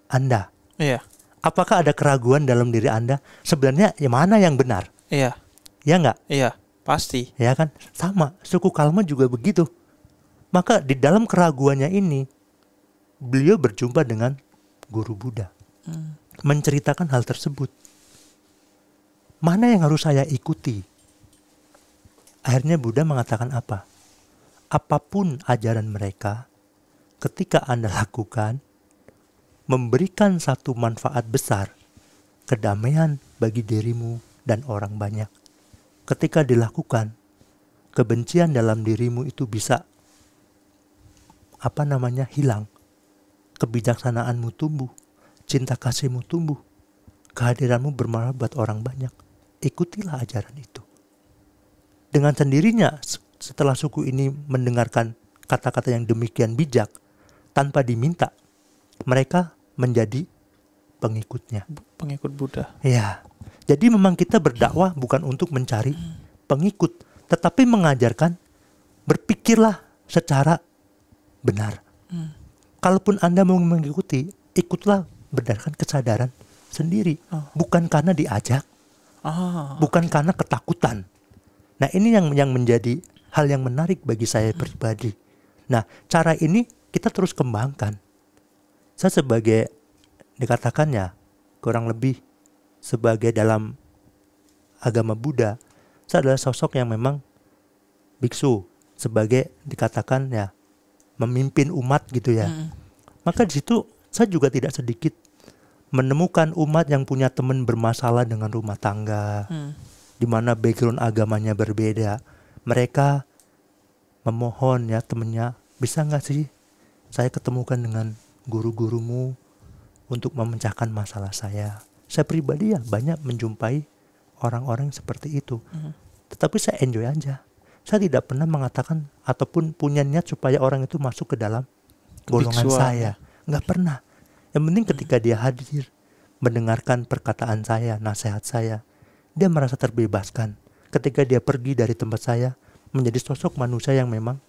Anda. Iya. Apakah ada keraguan dalam diri Anda? Sebenarnya yang mana yang benar? Iya. Ya enggak? Iya, pasti. Ya kan? Sama, suku Kalma juga begitu. Maka di dalam keraguannya ini beliau berjumpa dengan guru Buddha. Hmm. Menceritakan hal tersebut. Mana yang harus saya ikuti? Akhirnya Buddha mengatakan apa? Apapun ajaran mereka, ketika Anda lakukan, memberikan satu manfaat besar, kedamaian bagi dirimu dan orang banyak. Ketika dilakukan, kebencian dalam dirimu itu bisa apa namanya hilang. Kebijaksanaanmu tumbuh, cinta kasihmu tumbuh, kehadiranmu bermanfaat buat orang banyak. Ikutilah ajaran itu dengan sendirinya setelah suku ini mendengarkan kata-kata yang demikian bijak tanpa diminta, mereka menjadi pengikutnya. Pengikut Buddha. Ya. Jadi memang kita berdakwah bukan untuk mencari pengikut, tetapi mengajarkan berpikirlah secara benar. Hmm. Kalaupun Anda mau mengikuti, ikutlah berdasarkan kesadaran sendiri, oh. bukan karena diajak, oh, bukan okay. karena ketakutan Nah, ini yang yang menjadi hal yang menarik bagi saya hmm. pribadi. Nah, cara ini kita terus kembangkan. Saya sebagai dikatakannya kurang lebih sebagai dalam agama Buddha, saya adalah sosok yang memang biksu sebagai dikatakannya memimpin umat gitu ya. Hmm. Maka di situ saya juga tidak sedikit menemukan umat yang punya teman bermasalah dengan rumah tangga. Hmm di mana background agamanya berbeda, mereka memohon ya temennya, bisa nggak sih saya ketemukan dengan guru-gurumu untuk memecahkan masalah saya. Saya pribadi ya banyak menjumpai orang-orang seperti itu. Mm -hmm. Tetapi saya enjoy aja. Saya tidak pernah mengatakan ataupun punya niat supaya orang itu masuk ke dalam golongan Biksual. saya. Nggak pernah. Yang penting ketika dia hadir, mendengarkan perkataan saya, nasihat saya, dia merasa terbebaskan ketika dia pergi dari tempat saya menjadi sosok manusia yang memang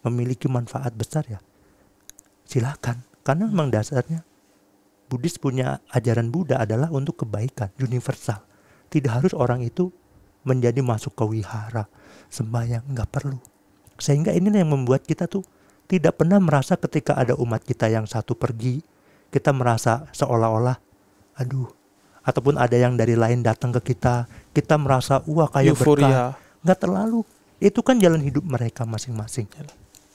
memiliki manfaat besar ya. Silakan, karena memang dasarnya Buddhis punya ajaran Buddha adalah untuk kebaikan universal. Tidak harus orang itu menjadi masuk ke wihara, sembahyang nggak perlu. Sehingga ini yang membuat kita tuh tidak pernah merasa ketika ada umat kita yang satu pergi, kita merasa seolah-olah, aduh ataupun ada yang dari lain datang ke kita, kita merasa wah kayak berkah. Nggak terlalu. Itu kan jalan hidup mereka masing-masing. Iya.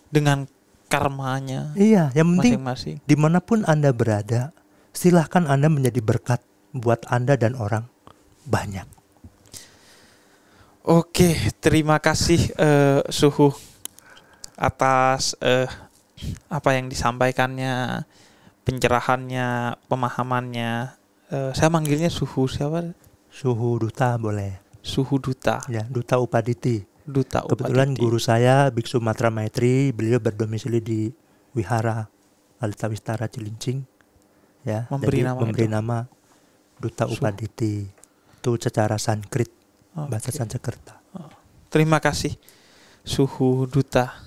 Dengan karmanya. Iya, yang penting masing-masing. dimanapun anda berada, silahkan anda menjadi berkat buat anda dan orang banyak. Oke, terima kasih uh, Suhu atas uh, apa yang disampaikannya, pencerahannya, pemahamannya Eh, saya manggilnya Suhu siapa? Suhu Duta boleh. Suhu Duta. Ya, Duta Upaditi. Duta Upaditi. Kebetulan guru saya Biksu Matra Maitri, beliau berdomisili di Wihara Alita Wistara Cilincing. Ya, memberi nama memberi nama Duta Suhu. Upaditi. Itu secara Sanskrit, okay. bahasa sanskerta oh. Terima kasih Suhu Duta.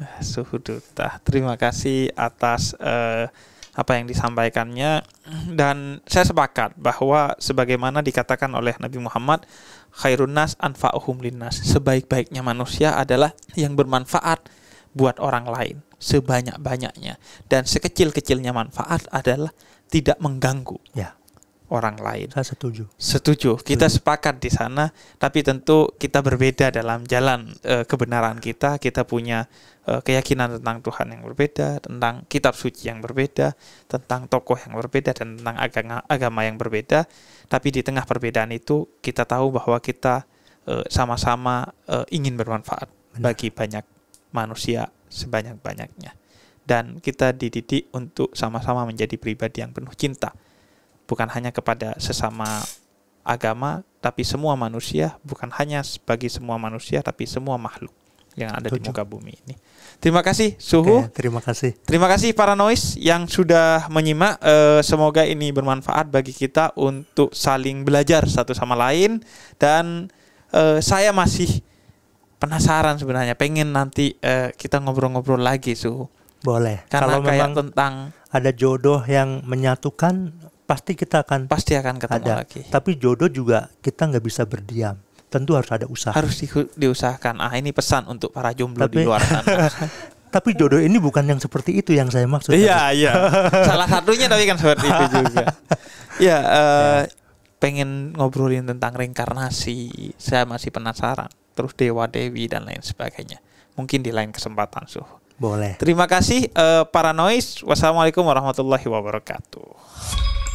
Eh, Suhu Duta. Terima kasih atas uh, apa yang disampaikannya dan saya sepakat bahwa sebagaimana dikatakan oleh Nabi Muhammad khairun nas anfa'uhum linnas sebaik-baiknya manusia adalah yang bermanfaat buat orang lain sebanyak-banyaknya dan sekecil-kecilnya manfaat adalah tidak mengganggu ya orang lain. Saya setuju. Setuju. Kita setuju. sepakat di sana, tapi tentu kita berbeda dalam jalan e, kebenaran kita. Kita punya e, keyakinan tentang Tuhan yang berbeda, tentang kitab suci yang berbeda, tentang tokoh yang berbeda dan tentang agama agama yang berbeda. Tapi di tengah perbedaan itu kita tahu bahwa kita eh, sama-sama e, ingin bermanfaat Benar. bagi banyak manusia sebanyak-banyaknya. Dan kita dididik untuk sama-sama menjadi pribadi yang penuh cinta bukan hanya kepada sesama agama, tapi semua manusia, bukan hanya bagi semua manusia, tapi semua makhluk yang ada Tujuh. di muka bumi ini. Terima kasih Suhu. Oke, terima kasih. Terima kasih para noise yang sudah menyimak. E, semoga ini bermanfaat bagi kita untuk saling belajar satu sama lain dan e, saya masih penasaran sebenarnya, pengen nanti e, kita ngobrol-ngobrol lagi Suhu. Boleh. Karena Kalau kayak memang tentang ada jodoh yang menyatukan pasti kita akan pasti akan ketemu ada. lagi. Tapi jodoh juga kita nggak bisa berdiam. Tentu harus ada usaha. Harus di, diusahakan. Ah ini pesan untuk para jomblo tapi, di luar sana. tapi jodoh ini bukan yang seperti itu yang saya maksud. Iya iya. Salah satunya tapi kan seperti itu juga. Iya, ya, uh, ya pengen ngobrolin tentang reinkarnasi. Saya masih penasaran. Terus dewa dewi dan lain sebagainya. Mungkin di lain kesempatan suh. Boleh. Terima kasih uh, para noise. Wassalamualaikum warahmatullahi wabarakatuh.